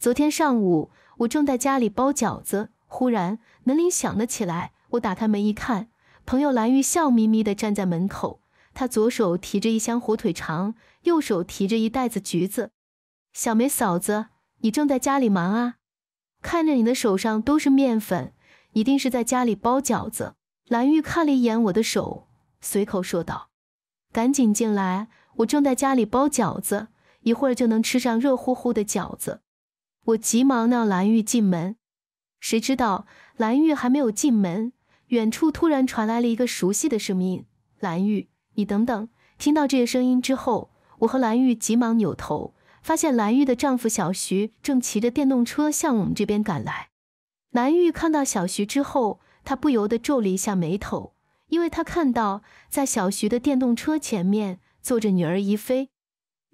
昨天上午，我正在家里包饺子，忽然门铃响了起来。我打开门一看，朋友蓝玉笑眯眯地站在门口。他左手提着一箱火腿肠，右手提着一袋子橘子。小梅嫂子，你正在家里忙啊？看着你的手上都是面粉，一定是在家里包饺子。蓝玉看了一眼我的手，随口说道：“赶紧进来，我正在家里包饺子，一会儿就能吃上热乎乎的饺子。”我急忙让蓝玉进门，谁知道蓝玉还没有进门，远处突然传来了一个熟悉的声音：“蓝玉，你等等！”听到这个声音之后，我和蓝玉急忙扭头，发现蓝玉的丈夫小徐正骑着电动车向我们这边赶来。蓝玉看到小徐之后，她不由得皱了一下眉头，因为她看到在小徐的电动车前面坐着女儿怡菲，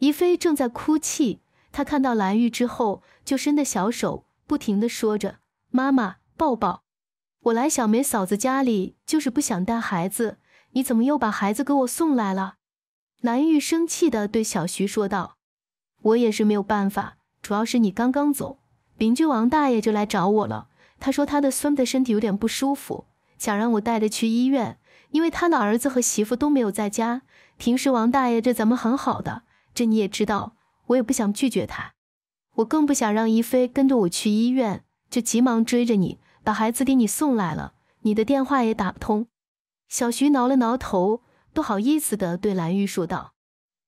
怡菲正在哭泣。他看到蓝玉之后，就伸着小手，不停的说着：“妈妈抱抱。”我来小梅嫂子家里就是不想带孩子，你怎么又把孩子给我送来了？”蓝玉生气的对小徐说道：“我也是没有办法，主要是你刚刚走，邻居王大爷就来找我了。他说他的孙子身体有点不舒服，想让我带他去医院，因为他的儿子和媳妇都没有在家。平时王大爷对咱们很好的，这你也知道。”我也不想拒绝他，我更不想让一菲跟着我去医院，就急忙追着你，把孩子给你送来了，你的电话也打不通。小徐挠了挠头，不好意思地对蓝玉说道：“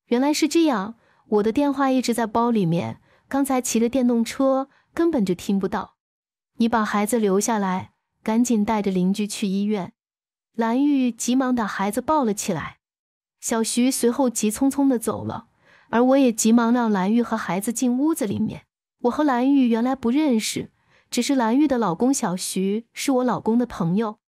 原来是这样，我的电话一直在包里面，刚才骑着电动车根本就听不到。你把孩子留下来，赶紧带着邻居去医院。”蓝玉急忙把孩子抱了起来，小徐随后急匆匆地走了。而我也急忙让蓝玉和孩子进屋子里面。我和蓝玉原来不认识，只是蓝玉的老公小徐是我老公的朋友。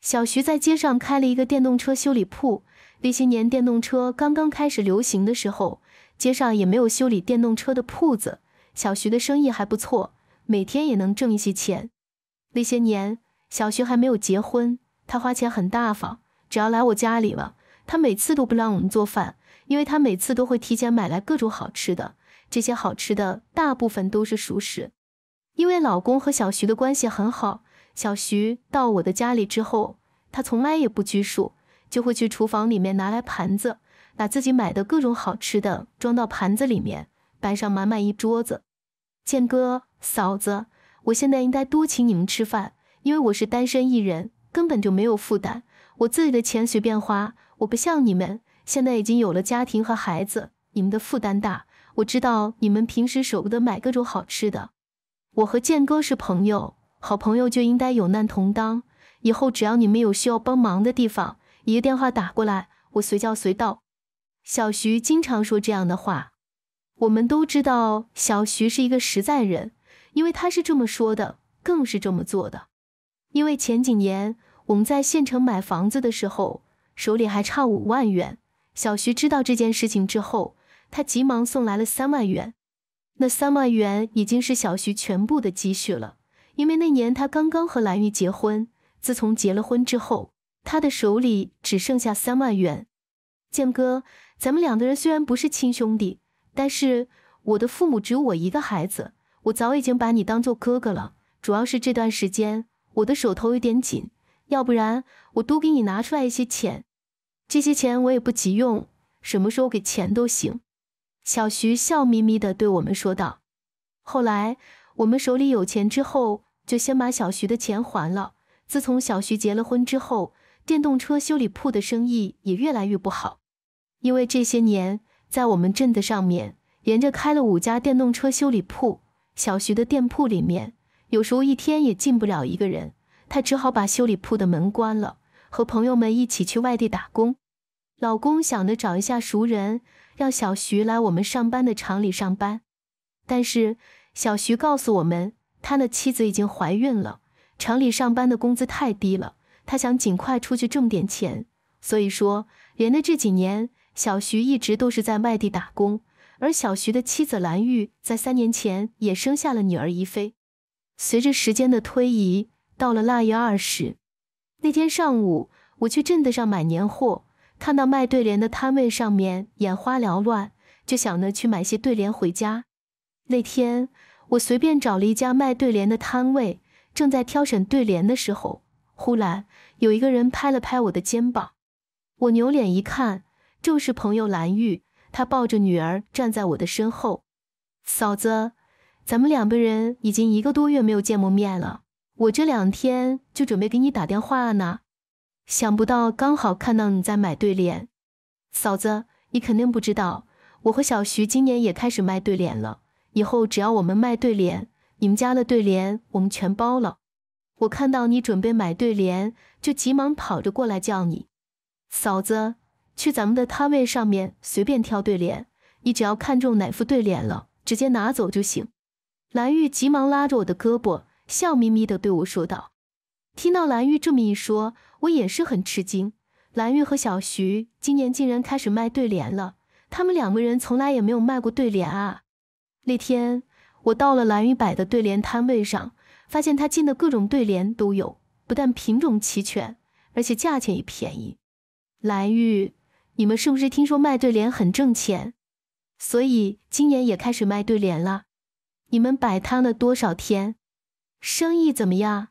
小徐在街上开了一个电动车修理铺。那些年电动车刚刚开始流行的时候，街上也没有修理电动车的铺子。小徐的生意还不错，每天也能挣一些钱。那些年小徐还没有结婚，他花钱很大方，只要来我家里了，他每次都不让我们做饭。因为她每次都会提前买来各种好吃的，这些好吃的大部分都是熟食。因为老公和小徐的关系很好，小徐到我的家里之后，他从来也不拘束，就会去厨房里面拿来盘子，把自己买的各种好吃的装到盘子里面，摆上满满一桌子。健哥、嫂子，我现在应该多请你们吃饭，因为我是单身一人，根本就没有负担，我自己的钱随便花，我不像你们。现在已经有了家庭和孩子，你们的负担大。我知道你们平时舍不得买各种好吃的。我和建哥是朋友，好朋友就应该有难同当。以后只要你们有需要帮忙的地方，一个电话打过来，我随叫随到。小徐经常说这样的话，我们都知道小徐是一个实在人，因为他是这么说的，更是这么做的。因为前几年我们在县城买房子的时候，手里还差五万元。小徐知道这件事情之后，他急忙送来了三万元。那三万元已经是小徐全部的积蓄了，因为那年他刚刚和蓝玉结婚。自从结了婚之后，他的手里只剩下三万元。建哥，咱们两个人虽然不是亲兄弟，但是我的父母只有我一个孩子，我早已经把你当做哥哥了。主要是这段时间我的手头有点紧，要不然我多给你拿出来一些钱。这些钱我也不急用，什么时候给钱都行。”小徐笑眯眯地对我们说道。后来我们手里有钱之后，就先把小徐的钱还了。自从小徐结了婚之后，电动车修理铺的生意也越来越不好。因为这些年，在我们镇子上面，沿着开了五家电动车修理铺，小徐的店铺里面有时候一天也进不了一个人，他只好把修理铺的门关了。和朋友们一起去外地打工，老公想着找一下熟人，让小徐来我们上班的厂里上班。但是小徐告诉我们，他的妻子已经怀孕了，厂里上班的工资太低了，他想尽快出去挣点钱。所以说，连的这几年，小徐一直都是在外地打工，而小徐的妻子蓝玉在三年前也生下了女儿怡菲。随着时间的推移，到了腊月二十。那天上午，我去镇子上买年货，看到卖对联的摊位上面眼花缭乱，就想着去买些对联回家。那天我随便找了一家卖对联的摊位，正在挑选对联的时候，忽然有一个人拍了拍我的肩膀。我扭脸一看，正是朋友蓝玉，他抱着女儿站在我的身后。嫂子，咱们两个人已经一个多月没有见过面了。我这两天就准备给你打电话呢，想不到刚好看到你在买对联，嫂子，你肯定不知道，我和小徐今年也开始卖对联了。以后只要我们卖对联，你们家的对联我们全包了。我看到你准备买对联，就急忙跑着过来叫你，嫂子，去咱们的摊位上面随便挑对联，你只要看中哪副对联了，直接拿走就行。蓝玉急忙拉着我的胳膊。笑眯眯地对我说道：“听到蓝玉这么一说，我也是很吃惊。蓝玉和小徐今年竟然开始卖对联了，他们两个人从来也没有卖过对联啊！”那天我到了蓝玉摆的对联摊位上，发现他进的各种对联都有，不但品种齐全，而且价钱也便宜。蓝玉，你们是不是听说卖对联很挣钱，所以今年也开始卖对联了？你们摆摊了多少天？生意怎么样？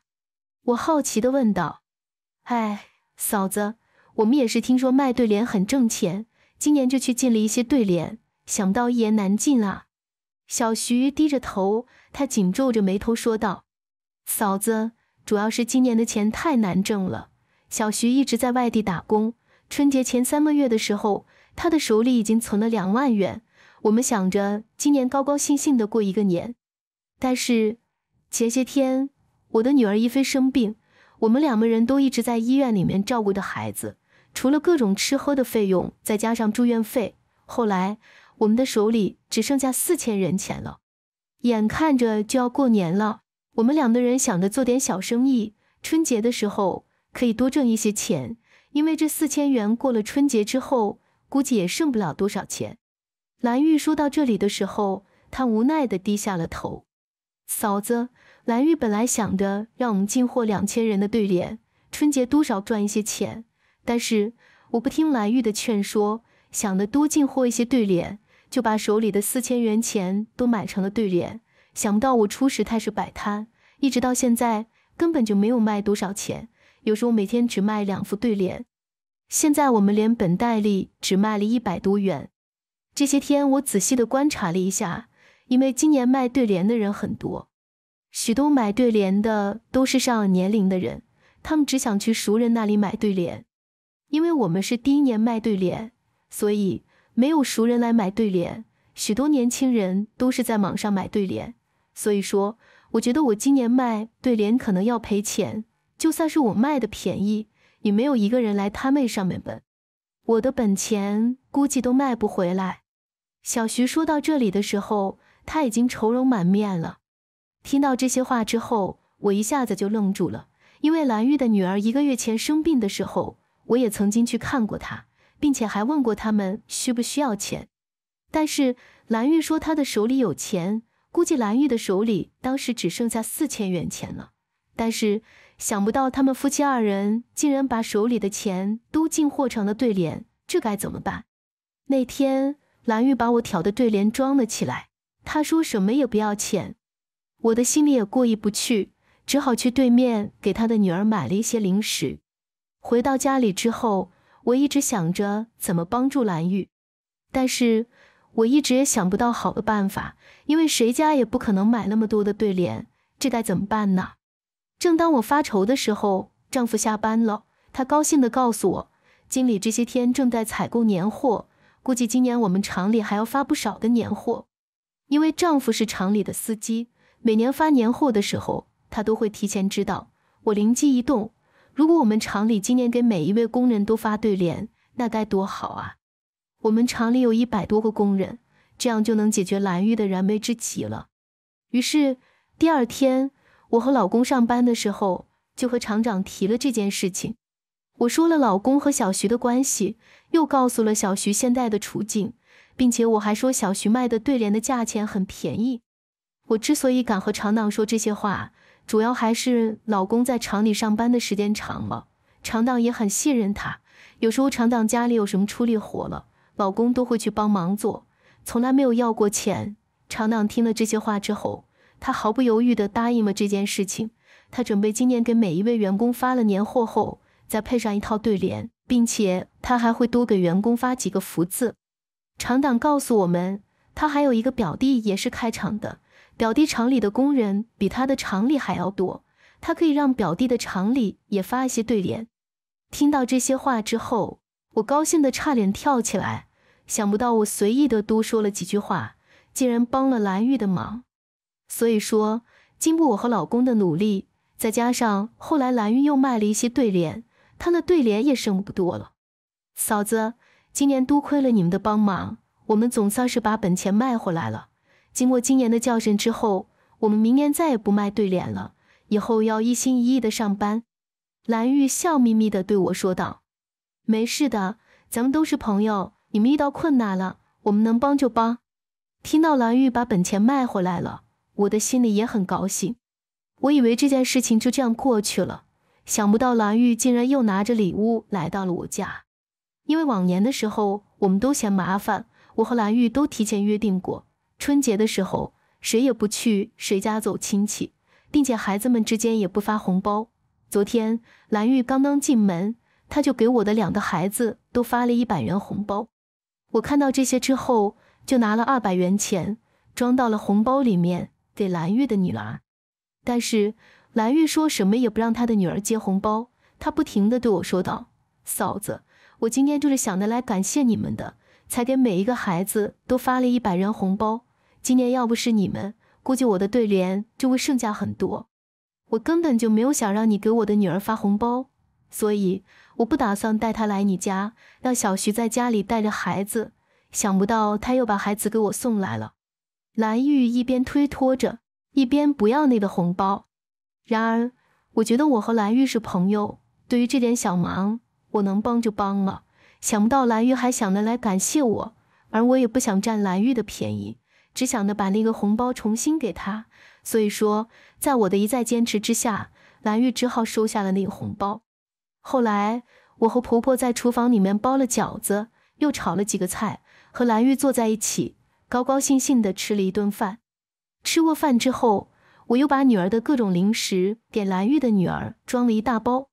我好奇的问道。哎，嫂子，我们也是听说卖对联很挣钱，今年就去进了一些对联，想不到一言难尽啊。小徐低着头，他紧皱着眉头说道：“嫂子，主要是今年的钱太难挣了。”小徐一直在外地打工，春节前三个月的时候，他的手里已经存了两万元。我们想着今年高高兴兴的过一个年，但是……前些天，我的女儿一菲生病，我们两个人都一直在医院里面照顾着孩子，除了各种吃喝的费用，再加上住院费，后来我们的手里只剩下四千元钱了。眼看着就要过年了，我们两个人想着做点小生意，春节的时候可以多挣一些钱，因为这四千元过了春节之后，估计也剩不了多少钱。蓝玉说到这里的时候，他无奈地低下了头。嫂子，蓝玉本来想着让我们进货两千人的对联，春节多少赚一些钱。但是我不听蓝玉的劝说，想的多进货一些对联，就把手里的四千元钱都买成了对联。想不到我初始开始摆摊，一直到现在根本就没有卖多少钱，有时候每天只卖两副对联。现在我们连本带利只卖了一百多元。这些天我仔细的观察了一下。因为今年卖对联的人很多，许多买对联的都是上了年龄的人，他们只想去熟人那里买对联。因为我们是第一年卖对联，所以没有熟人来买对联。许多年轻人都是在网上买对联，所以说，我觉得我今年卖对联可能要赔钱。就算是我卖的便宜，也没有一个人来摊位上面问，我的本钱估计都卖不回来。小徐说到这里的时候。他已经愁容满面了。听到这些话之后，我一下子就愣住了。因为蓝玉的女儿一个月前生病的时候，我也曾经去看过她，并且还问过他们需不需要钱。但是蓝玉说他的手里有钱，估计蓝玉的手里当时只剩下四千元钱了。但是想不到他们夫妻二人竟然把手里的钱都进货成了对联，这该怎么办？那天蓝玉把我挑的对联装了起来。他说什么也不要钱，我的心里也过意不去，只好去对面给他的女儿买了一些零食。回到家里之后，我一直想着怎么帮助蓝玉，但是我一直也想不到好的办法，因为谁家也不可能买那么多的对联，这该怎么办呢？正当我发愁的时候，丈夫下班了，他高兴地告诉我，经理这些天正在采购年货，估计今年我们厂里还要发不少的年货。因为丈夫是厂里的司机，每年发年货的时候，他都会提前知道。我灵机一动，如果我们厂里今年给每一位工人都发对联，那该多好啊！我们厂里有一百多个工人，这样就能解决蓝玉的燃眉之急了。于是第二天，我和老公上班的时候，就和厂长提了这件事情。我说了老公和小徐的关系，又告诉了小徐现在的处境。并且我还说，小徐卖的对联的价钱很便宜。我之所以敢和厂长说这些话，主要还是老公在厂里上班的时间长了，厂长也很信任他。有时候厂长家里有什么出力活了，老公都会去帮忙做，从来没有要过钱。厂长听了这些话之后，他毫不犹豫地答应了这件事情。他准备今年给每一位员工发了年货后，再配上一套对联，并且他还会多给员工发几个福字。厂长告诉我们，他还有一个表弟也是开厂的，表弟厂里的工人比他的厂里还要多，他可以让表弟的厂里也发一些对联。听到这些话之后，我高兴的差点跳起来。想不到我随意的多说了几句话，竟然帮了蓝玉的忙。所以说，经过我和老公的努力，再加上后来蓝玉又卖了一些对联，他那对联也剩不多了。嫂子。今年多亏了你们的帮忙，我们总算是把本钱卖回来了。经过今年的教训之后，我们明年再也不卖对联了，以后要一心一意的上班。蓝玉笑眯眯的对我说道：“没事的，咱们都是朋友，你们遇到困难了，我们能帮就帮。”听到蓝玉把本钱卖回来了，我的心里也很高兴。我以为这件事情就这样过去了，想不到蓝玉竟然又拿着礼物来到了我家。因为往年的时候我们都嫌麻烦，我和蓝玉都提前约定过，春节的时候谁也不去谁家走亲戚，并且孩子们之间也不发红包。昨天蓝玉刚刚进门，他就给我的两个孩子都发了一百元红包。我看到这些之后，就拿了二百元钱装到了红包里面给蓝玉的女儿。但是蓝玉说什么也不让他的女儿接红包，他不停的对我说道：“嫂子。”我今天就是想着来感谢你们的，才给每一个孩子都发了一百元红包。今年要不是你们，估计我的对联就会剩下很多。我根本就没有想让你给我的女儿发红包，所以我不打算带她来你家，让小徐在家里带着孩子。想不到他又把孩子给我送来了。蓝玉一边推脱着，一边不要那个红包。然而，我觉得我和蓝玉是朋友，对于这点小忙。我能帮就帮了，想不到蓝玉还想着来感谢我，而我也不想占蓝玉的便宜，只想着把那个红包重新给他。所以说，在我的一再坚持之下，蓝玉只好收下了那个红包。后来，我和婆婆在厨房里面包了饺子，又炒了几个菜，和蓝玉坐在一起，高高兴兴地吃了一顿饭。吃过饭之后，我又把女儿的各种零食给蓝玉的女儿装了一大包。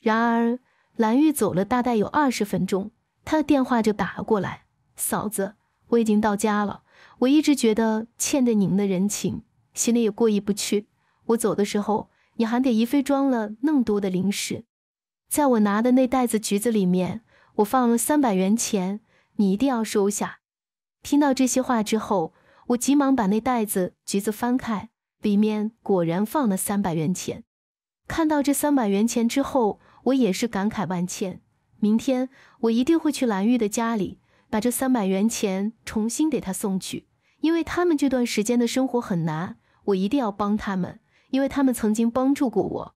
然而。蓝玉走了大概有二十分钟，他的电话就打了过来。嫂子，我已经到家了。我一直觉得欠的您的人情，心里也过意不去。我走的时候，你还给一菲装了那么多的零食。在我拿的那袋子橘子里面，我放了三百元钱，你一定要收下。听到这些话之后，我急忙把那袋子橘子翻开，里面果然放了三百元钱。看到这三百元钱之后，我也是感慨万千。明天我一定会去蓝玉的家里，把这三百元钱重新给他送去，因为他们这段时间的生活很难，我一定要帮他们，因为他们曾经帮助过我。